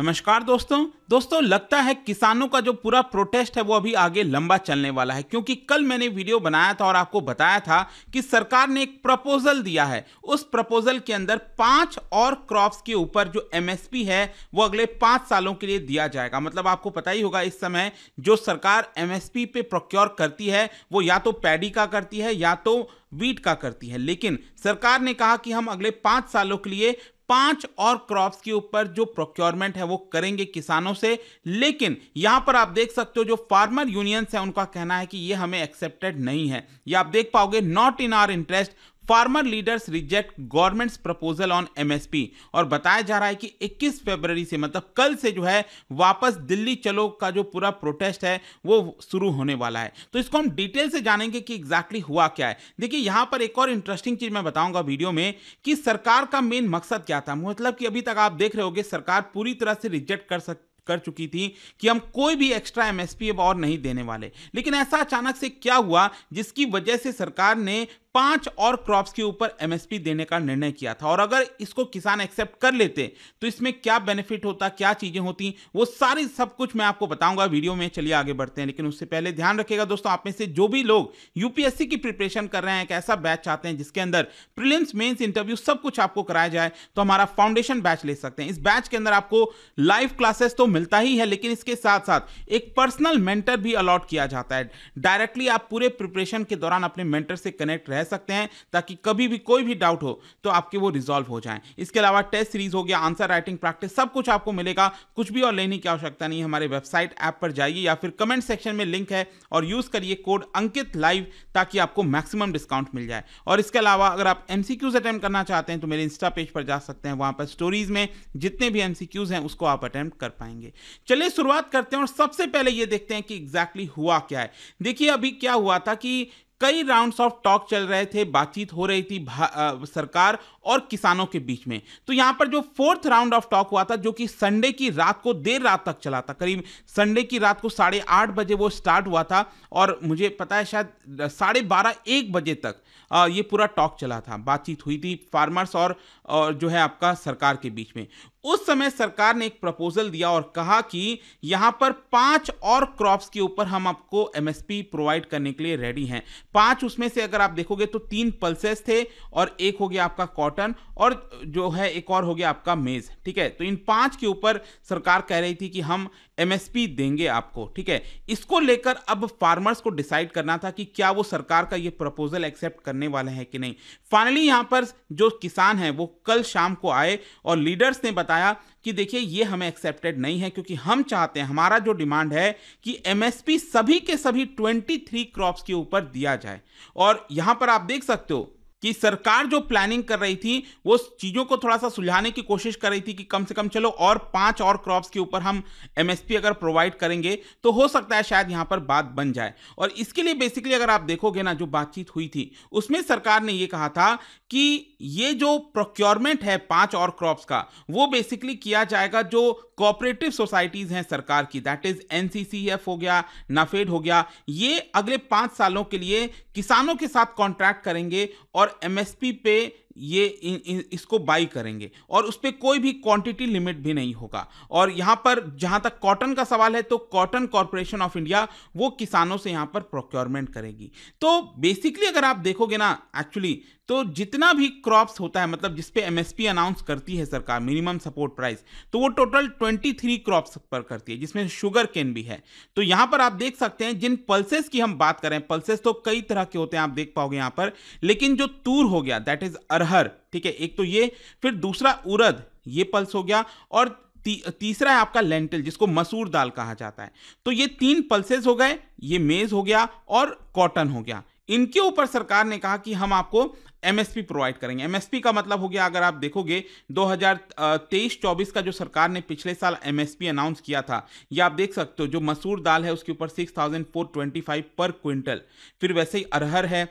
नमस्कार दोस्तों दोस्तों लगता है किसानों का जो पूरा प्रोटेस्ट है वो अभी आगे लंबा चलने वाला है क्योंकि कल मैंने वीडियो बनाया था और आपको बताया था कि सरकार ने एक प्रपोजल दिया है उस प्रपोजल के अंदर पांच और क्रॉप्स के ऊपर जो एमएसपी है वो अगले पांच सालों के लिए दिया जाएगा मतलब आपको पता ही होगा इस समय जो सरकार एमएसपी पे प्रोक्योर करती है वो या तो पैडी का करती है या तो वीट का करती है लेकिन सरकार ने कहा कि हम अगले पांच सालों के लिए पांच और क्रॉप्स के ऊपर जो प्रोक्योरमेंट है वो करेंगे किसानों से लेकिन यहां पर आप देख सकते हो जो फार्मर यूनियंस है उनका कहना है कि ये हमें एक्सेप्टेड नहीं है ये आप देख पाओगे not in our interest farmer leaders reject governments proposal on MSP और बताया जा रहा है कि 21 फरवरी से मतलब कल से जो है वापस दिल्ली चलो का जो पूरा प्रोटेस्ट है वो शुरू होने वाला है तो इसको हम डिटेल से जानेंगे कि एग्जैक्टली exactly हुआ क्या है देखिए यहाँ पर एक और इंटरेस्टिंग चीज मैं बताऊंगा वीडियो में कि सरकार का मेन मकसद क्या था मतलब कि अभी तक आप देख रहे होगे सरकार पूरी तरह से रिजेक्ट कर सकती कर चुकी थी कि हम कोई भी एक्स्ट्रा एमएसपी अब और नहीं देने वाले लेकिन ऐसा अचानक से क्या हुआ जिसकी वजह से सरकार ने पांच और क्रॉप्स के ऊपर एमएसपी देने का निर्णय किया था और अगर इसको किसान एक्सेप्ट कर लेते तो इसमें क्या बेनिफिट होता क्या चीज़ें होती वो सारी सब कुछ मैं आपको बताऊंगा वीडियो में चलिए आगे बढ़ते हैं लेकिन उससे पहले ध्यान रखिएगा दोस्तों आप में से जो भी लोग यूपीएससी की प्रिपरेशन कर रहे हैं एक ऐसा बैच चाहते हैं जिसके अंदर प्रिलिम्स मेन्स इंटरव्यू सब कुछ आपको कराया जाए तो हमारा फाउंडेशन बैच ले सकते हैं इस बैच के अंदर आपको लाइव क्लासेस तो मिलता ही है लेकिन इसके साथ साथ एक पर्सनल मेंटर भी अलॉट किया जाता है डायरेक्टली आप पूरे प्रिपरेशन के दौरान अपने मेंटर से कनेक्ट रह सकते हैं ताकि कभी भी कोई भी डाउट हो तो आपके वो रिजॉल्व हो जाए इसके अलावा टेस्ट सीरीज हो गया आंसर राइटिंग प्रैक्टिस सब कुछ आपको मिलेगा कुछ भी और लेने की आवश्यकता नहीं हमारे वेबसाइट ऐप पर जाइए या फिर कमेंट सेक्शन में लिंक है और यूज़ करिए कोड अंकित लाइव ताकि आपको मैक्सिमम डिस्काउंट मिल जाए और इसके अलावा अगर आप एम अटेम्प्ट करना चाहते हैं तो मेरे इंस्टा पेज पर जा सकते हैं वहां पर स्टोरीज में जितने भी एमसीक्यूज हैं उसको आप अटेम्प्ट कर पाएंगे चलिए शुरुआत करते हैं और सबसे पहले ये देखते हैं कि एग्जैक्टली exactly हुआ क्या है देखिए अभी क्या हुआ था कि कई राउंड्स ऑफ टॉक चल रहे थे बातचीत हो रही थी आ, सरकार और किसानों के बीच में तो यहाँ पर जो फोर्थ राउंड ऑफ टॉक हुआ था जो कि संडे की रात को देर रात तक चला था करीब संडे की रात को साढ़े आठ बजे वो स्टार्ट हुआ था और मुझे पता है शायद साढ़े बारह एक बजे तक आ, ये पूरा टॉक चला था बातचीत हुई थी फार्मर्स और और जो है आपका सरकार के बीच में उस समय सरकार ने एक प्रपोजल दिया और कहा कि यहाँ पर पांच और क्रॉप्स के ऊपर हम आपको एमएसपी प्रोवाइड करने के लिए रेडी हैं पांच उसमें से अगर आप देखोगे तो तीन पल्सेस थे और एक हो गया आपका कॉटन और जो है एक और हो गया आपका मेज ठीक है तो इन पांच के ऊपर सरकार कह रही थी कि हम एमएसपी देंगे आपको ठीक है इसको लेकर अब फार्मर्स को डिसाइड करना था कि क्या वो सरकार का ये प्रपोजल एक्सेप्ट करने वाले हैं कि नहीं फाइनली यहाँ पर जो किसान हैं वो कल शाम को आए और लीडर्स ने बताया कि देखिए ये हमें एक्सेप्टेड नहीं है क्योंकि हम चाहते हैं हमारा जो डिमांड है कि एमएसपी सभी के सभी 23 क्रॉप्स के ऊपर दिया जाए और यहां पर आप देख सकते हो कि सरकार जो प्लानिंग कर रही थी वो चीज़ों को थोड़ा सा सुलझाने की कोशिश कर रही थी कि कम से कम चलो और पांच और क्रॉप्स के ऊपर हम एमएसपी अगर प्रोवाइड करेंगे तो हो सकता है शायद यहाँ पर बात बन जाए और इसके लिए बेसिकली अगर आप देखोगे ना जो बातचीत हुई थी उसमें सरकार ने ये कहा था कि ये जो प्रोक्योरमेंट है पाँच और क्रॉप्स का वो बेसिकली किया जाएगा जो कोऑपरेटिव सोसाइटीज़ हैं सरकार की दैट इज़ एन हो गया नाफेड हो गया ये अगले पाँच सालों के लिए किसानों के साथ कॉन्ट्रैक्ट करेंगे और एमएसपी पे ये इन, इन, इसको बाई करेंगे और उस पर कोई भी क्वांटिटी लिमिट भी नहीं होगा और यहाँ पर जहाँ तक कॉटन का सवाल है तो कॉटन कॉरपोरेशन ऑफ इंडिया वो किसानों से यहाँ पर प्रोक्योरमेंट करेगी तो बेसिकली अगर आप देखोगे ना एक्चुअली तो जितना भी क्रॉप्स होता है मतलब जिसपे एमएसपी अनाउंस करती है सरकार मिनिमम सपोर्ट प्राइस तो वो टोटल 23 क्रॉप्स पर करती है जिसमें शुगर केन भी है तो यहाँ पर आप देख सकते हैं जिन पल्सेस की हम बात करें पल्सेस तो कई तरह के होते हैं आप देख पाओगे यहाँ पर लेकिन जो तूर हो गया दैट इज अरहर अरहर ठीक है एक तो ये फिर दूसरा उरद ये पल्स हो गया और ती, तीसरा है आपका लेंटिल जिसको मसूर दाल कहा जाता है तो ये तीन पल्सेस हो गए ये मेज़ हो गया और कॉटन हो गया इनके ऊपर सरकार ने कहा कि हम आपको एमएसपी प्रोवाइड करेंगे एमएसपी का मतलब हो गया अगर आप देखोगे 2023-24 का जो सरकार ने पिछले साल एमएसपी अनाउंस किया था ये आप देख सकते हो जो मसूर दाल है उसके ऊपर 6,425 पर क्विंटल फिर वैसे ही अरहर है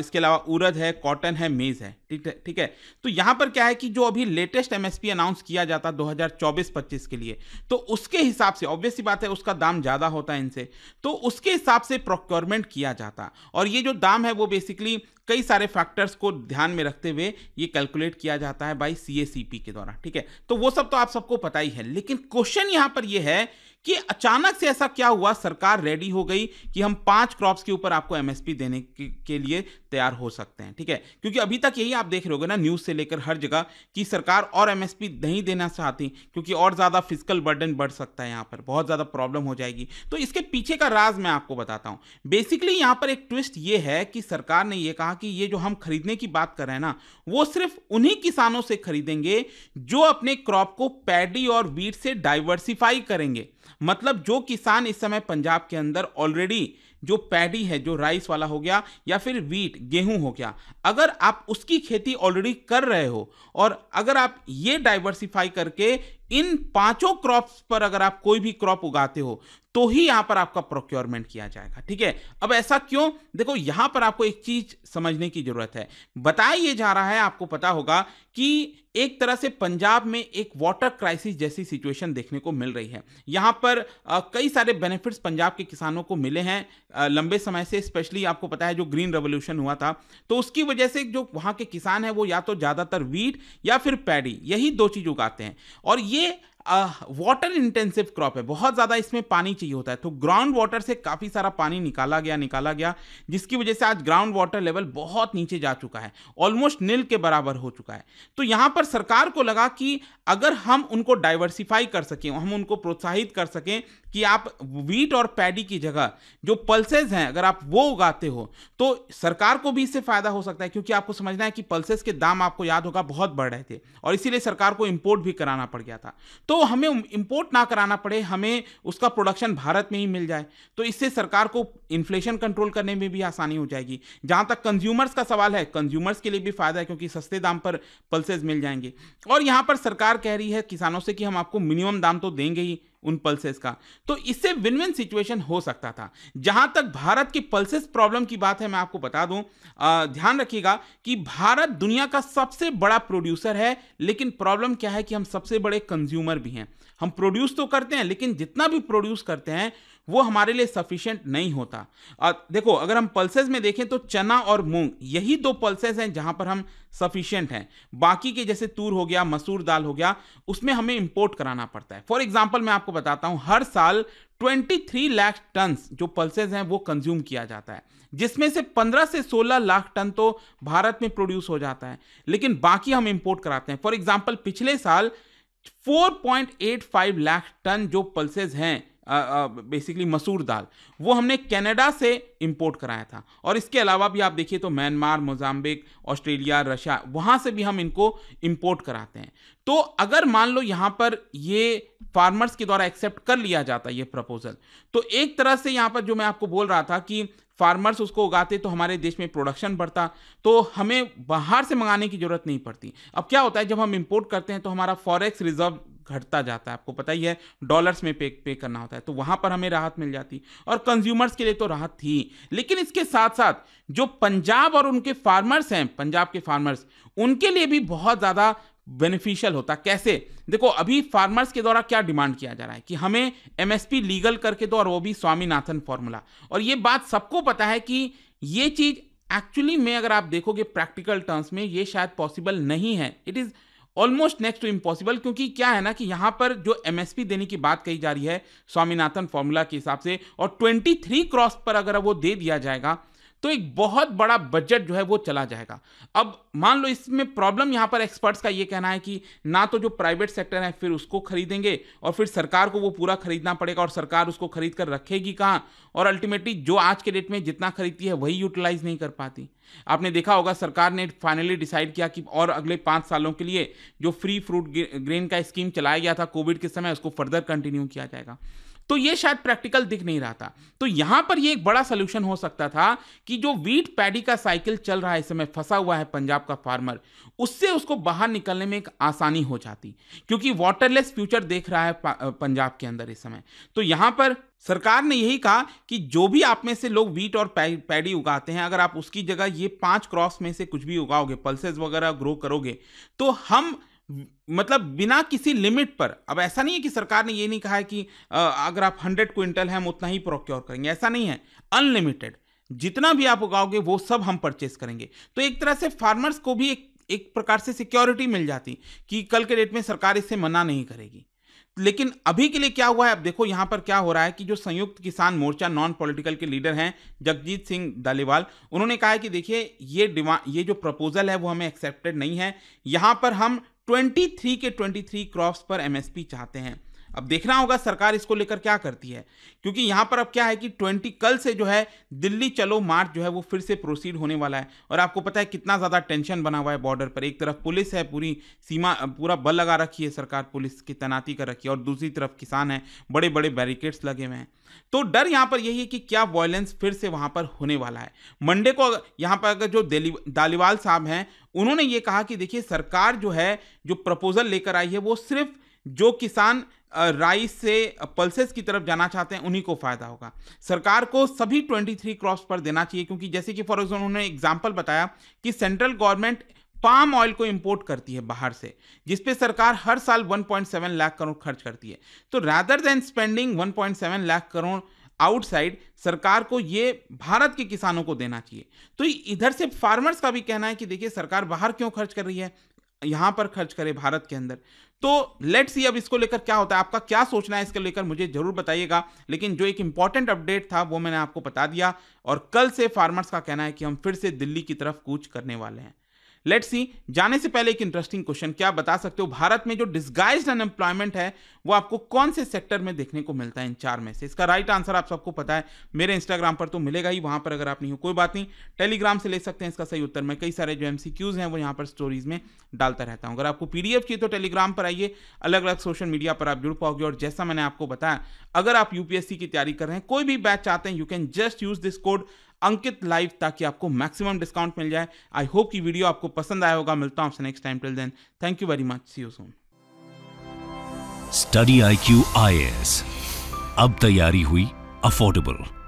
इसके अलावा उरद है कॉटन है मेज़ है ठीक है ठीक है तो यहाँ पर क्या है कि जो अभी लेटेस्ट एमएसपी अनाउंस किया जाता 2024-25 के लिए तो उसके हिसाब से ऑब्वियस बात है उसका दाम ज़्यादा होता है इनसे तो उसके हिसाब से प्रोक्योरमेंट किया जाता और ये जो दाम है वो बेसिकली कई सारे फैक्टर्स को ध्यान में रखते हुए ये कैलकुलेट किया जाता है बाई सी के द्वारा ठीक है तो वो सब तो आप सबको पता ही है लेकिन क्वेश्चन यहाँ पर यह है कि अचानक से ऐसा क्या हुआ सरकार रेडी हो गई कि हम पांच क्रॉप्स के ऊपर आपको एमएसपी देने के, के लिए तैयार हो सकते हैं ठीक है क्योंकि अभी तक यही आप देख रहे हो ना न्यूज़ से लेकर हर जगह कि सरकार और एमएसपी नहीं देना चाहती क्योंकि और ज़्यादा फिजिकल बर्डन बढ़ सकता है यहाँ पर बहुत ज़्यादा प्रॉब्लम हो जाएगी तो इसके पीछे का राज मैं आपको बताता हूँ बेसिकली यहाँ पर एक ट्विस्ट ये है कि सरकार ने यह कहा कि ये जो हम खरीदने की बात कर रहे हैं ना वो सिर्फ उन्हीं किसानों से खरीदेंगे जो अपने क्रॉप को पैडी और वीट से डाइवर्सिफाई करेंगे मतलब जो किसान इस समय पंजाब के अंदर ऑलरेडी जो पैडी है जो राइस वाला हो गया या फिर वीट गेहूं हो गया अगर आप उसकी खेती ऑलरेडी कर रहे हो और अगर आप ये डाइवर्सिफाई करके इन पांचों क्रॉप्स पर अगर आप कोई भी क्रॉप उगाते हो तो ही यहां पर आपका प्रोक्योरमेंट किया जाएगा ठीक है अब ऐसा क्यों देखो यहां पर आपको एक चीज समझने की जरूरत है बताया ये जा रहा है आपको पता होगा कि एक तरह से पंजाब में एक वाटर क्राइसिस जैसी सिचुएशन देखने को मिल रही है यहां पर आ, कई सारे बेनिफिट्स पंजाब के किसानों को मिले हैं लंबे समय से स्पेशली आपको पता है जो ग्रीन रेवोल्यूशन हुआ था तो उसकी वजह से जो वहां के किसान हैं वो या तो ज़्यादातर वीट या फिर पैडी यही दो चीज़ उगाते हैं और ye वाटर इंटेंसिव क्रॉप है बहुत ज़्यादा इसमें पानी चाहिए होता है तो ग्राउंड वाटर से काफ़ी सारा पानी निकाला गया निकाला गया जिसकी वजह से आज ग्राउंड वाटर लेवल बहुत नीचे जा चुका है ऑलमोस्ट नील के बराबर हो चुका है तो यहाँ पर सरकार को लगा कि अगर हम उनको डाइवर्सिफाई कर सकें हम उनको प्रोत्साहित कर सकें कि आप वीट और पैडी की जगह जो पल्सेज हैं अगर आप वो उगाते हो तो सरकार को भी इससे फ़ायदा हो सकता है क्योंकि आपको समझना है कि पल्सेज के दाम आपको याद होगा बहुत बढ़ रहे थे और इसीलिए सरकार को इम्पोर्ट भी कराना पड़ गया था तो तो हमें इंपोर्ट ना कराना पड़े हमें उसका प्रोडक्शन भारत में ही मिल जाए तो इससे सरकार को इन्फ्लेशन कंट्रोल करने में भी आसानी हो जाएगी जहाँ तक कंज्यूमर्स का सवाल है कंज्यूमर्स के लिए भी फायदा है क्योंकि सस्ते दाम पर पल्सेज मिल जाएंगे और यहाँ पर सरकार कह रही है किसानों से कि हम आपको मिनिमम दाम तो देंगे ही उन पल्सेस का तो इससे विन विन सिचुएशन हो सकता था जहां तक भारत की पल्सेस प्रॉब्लम की बात है मैं आपको बता दूं आ, ध्यान रखिएगा कि भारत दुनिया का सबसे बड़ा प्रोड्यूसर है लेकिन प्रॉब्लम क्या है कि हम सबसे बड़े कंज्यूमर भी हैं हम प्रोड्यूस तो करते हैं लेकिन जितना भी प्रोड्यूस करते हैं वो हमारे लिए सफिशियंट नहीं होता और देखो अगर हम पल्सेस में देखें तो चना और मूंग यही दो पल्सेस हैं जहां पर हम सफिशियंट हैं बाकी के जैसे तूर हो गया मसूर दाल हो गया उसमें हमें इंपोर्ट कराना पड़ता है फॉर एग्जाम्पल मैं आपको बताता हूँ हर साल 23 लाख टन जो पल्सेज हैं वो कंज्यूम किया जाता है जिसमें से 15 से 16 लाख टन तो भारत में प्रोड्यूस हो जाता है लेकिन बाकी हम इंपोर्ट कराते हैं फॉर एग्जाम्पल पिछले साल 4.85 लाख टन जो पल्सेज हैं बेसिकली मसूर दाल वो हमने कनाडा से इंपोर्ट कराया था और इसके अलावा भी आप देखिए तो म्यांमार मोजाम्बिक ऑस्ट्रेलिया रशिया वहाँ से भी हम इनको इंपोर्ट कराते हैं तो अगर मान लो यहाँ पर ये फार्मर्स के द्वारा एक्सेप्ट कर लिया जाता ये प्रपोजल तो एक तरह से यहाँ पर जो मैं आपको बोल रहा था कि फार्मर्स उसको उगाते तो हमारे देश में प्रोडक्शन बढ़ता तो हमें बाहर से मंगाने की ज़रूरत नहीं पड़ती अब क्या होता है जब हम इंपोर्ट करते हैं तो हमारा फॉरेक्स रिजर्व घटता जाता है आपको पता ही है डॉलर्स में पे पे करना होता है तो वहां पर हमें राहत मिल जाती और कंज्यूमर्स के लिए तो राहत थी लेकिन इसके साथ साथ जो पंजाब और उनके फार्मर्स हैं पंजाब के फार्मर्स उनके लिए भी बहुत ज़्यादा बेनिफिशियल होता कैसे देखो अभी फार्मर्स के द्वारा क्या डिमांड किया जा रहा है कि हमें एम लीगल करके दो और वो भी स्वामीनाथन फॉर्मूला और ये बात सबको पता है कि ये चीज़ एक्चुअली में अगर आप देखोगे प्रैक्टिकल टर्म्स में ये शायद पॉसिबल नहीं है it is almost next to impossible क्योंकि क्या है ना कि यहाँ पर जो एमएसपी देने की बात कही जा रही है स्वामीनाथन फॉर्मूला के हिसाब से और 23 क्रॉस पर अगर वो दे दिया जाएगा तो एक बहुत बड़ा बजट जो है वो चला जाएगा अब मान लो इसमें प्रॉब्लम यहाँ पर एक्सपर्ट्स का ये कहना है कि ना तो जो प्राइवेट सेक्टर है फिर उसको खरीदेंगे और फिर सरकार को वो पूरा खरीदना पड़ेगा और सरकार उसको खरीद कर रखेगी कहाँ और अल्टीमेटली जो आज के डेट में जितना खरीदती है वही यूटिलाइज नहीं कर पाती आपने देखा होगा सरकार ने फाइनली डिसाइड किया कि और अगले पाँच सालों के लिए जो फ्री फ्रूट ग्रेन का स्कीम चलाया गया था कोविड के समय उसको फर्दर कंटिन्यू किया जाएगा तो ये शायद प्रैक्टिकल दिख नहीं रहा था तो यहां पर ये एक बड़ा सोल्यूशन हो सकता था कि जो वीट पैडी का साइकिल चल रहा है इस समय फंसा हुआ है पंजाब का फार्मर उससे उसको बाहर निकलने में एक आसानी हो जाती क्योंकि वाटरलेस फ्यूचर देख रहा है पंजाब के अंदर इस समय तो यहां पर सरकार ने यही कहा कि जो भी आप में से लोग वीट और पैडी उगाते हैं अगर आप उसकी जगह ये पांच क्रॉस में से कुछ भी उगाओगे पल्सेस वगैरह ग्रो करोगे तो हम मतलब बिना किसी लिमिट पर अब ऐसा नहीं है कि सरकार ने ये नहीं कहा है कि अगर आप हंड्रेड क्विंटल हैं हम उतना ही प्रोक्योर करेंगे ऐसा नहीं है अनलिमिटेड जितना भी आप उगाओगे वो सब हम परचेस करेंगे तो एक तरह से फार्मर्स को भी एक एक प्रकार से सिक्योरिटी मिल जाती कि कल के डेट में सरकार इससे मना नहीं करेगी लेकिन अभी के लिए क्या हुआ है अब देखो यहाँ पर क्या हो रहा है कि जो संयुक्त किसान मोर्चा नॉन पॉलिटिकल के लीडर हैं जगजीत सिंह दालीवाल उन्होंने कहा है कि देखिए ये डिमांड ये जो प्रपोजल है वो हमें एक्सेप्टेड नहीं है यहाँ पर हम 23 के 23 क्रॉप्स पर एमएसपी चाहते हैं अब देखना होगा सरकार इसको लेकर क्या करती है क्योंकि यहाँ पर अब क्या है कि ट्वेंटी कल से जो है दिल्ली चलो मार्च जो है वो फिर से प्रोसीड होने वाला है और आपको पता है कितना ज़्यादा टेंशन बना हुआ है बॉर्डर पर एक तरफ पुलिस है पूरी सीमा पूरा बल लगा रखी है सरकार पुलिस की तैनाती कर रखी है और दूसरी तरफ किसान है बड़े बड़े बैरिकेड्स लगे हुए हैं तो डर यहाँ पर यही है कि क्या वॉयलेंस फिर से वहाँ पर होने वाला है मंडे को यहाँ पर अगर जो दालीवाल साहब हैं उन्होंने ये कहा कि देखिए सरकार जो है जो प्रपोजल लेकर आई है वो सिर्फ जो किसान राइस से पल्सेस की तरफ जाना चाहते हैं उन्हीं को फ़ायदा होगा सरकार को सभी 23 क्रॉप्स पर देना चाहिए क्योंकि जैसे कि फॉर एग्जाम्पल उन्होंने एग्जाम्पल बताया कि सेंट्रल गवर्नमेंट पाम ऑयल को इंपोर्ट करती है बाहर से जिस पे सरकार हर साल 1.7 लाख करोड़ खर्च करती है तो rather than spending 1.7 lakh crore outside सरकार को ये भारत के किसानों को देना चाहिए तो इधर से फार्मर्स का भी कहना है कि देखिए सरकार बाहर क्यों खर्च कर रही है यहां पर खर्च करें भारत के अंदर तो लेट्स सी अब इसको लेकर क्या होता है आपका क्या सोचना है इसको लेकर मुझे जरूर बताइएगा लेकिन जो एक इंपॉर्टेंट अपडेट था वो मैंने आपको बता दिया और कल से फार्मर्स का कहना है कि हम फिर से दिल्ली की तरफ कूच करने वाले हैं लेट्स सी जाने से पहले एक इंटरेस्टिंग क्वेश्चन क्या बता सकते हो भारत में जो डिस्गाइज अनएम्प्लॉयमेंट है वो आपको कौन से सेक्टर में देखने को मिलता है इन चार में से इसका राइट आंसर आप सबको पता है मेरे इंस्टाग्राम पर तो मिलेगा ही वहां पर अगर आप नहीं हो कोई बात नहीं टेलीग्राम से ले सकते हैं इसका सही उत्तर मैं कई सारे जो एम हैं वो यहाँ पर स्टोरीज में डालता रहता हूँ अगर आपको पी चाहिए तो टेलीग्राम पर आइए अलग अलग सोशल मीडिया पर आप जुड़ पाओगे और जैसा मैंने आपको बताया अगर आप यूपीएससी की तैयारी कर रहे हैं कोई भी बैच चाहते हैं you can just use this code Ankit live ताकि आपको मैक्सिमम डिस्काउंट मिल जाए आई होप कि वीडियो आपको पसंद आया होगा मिलता हूं आपसे next time till then thank you very much see you soon study I Q I S अब तैयारी हुई अफोर्डेबल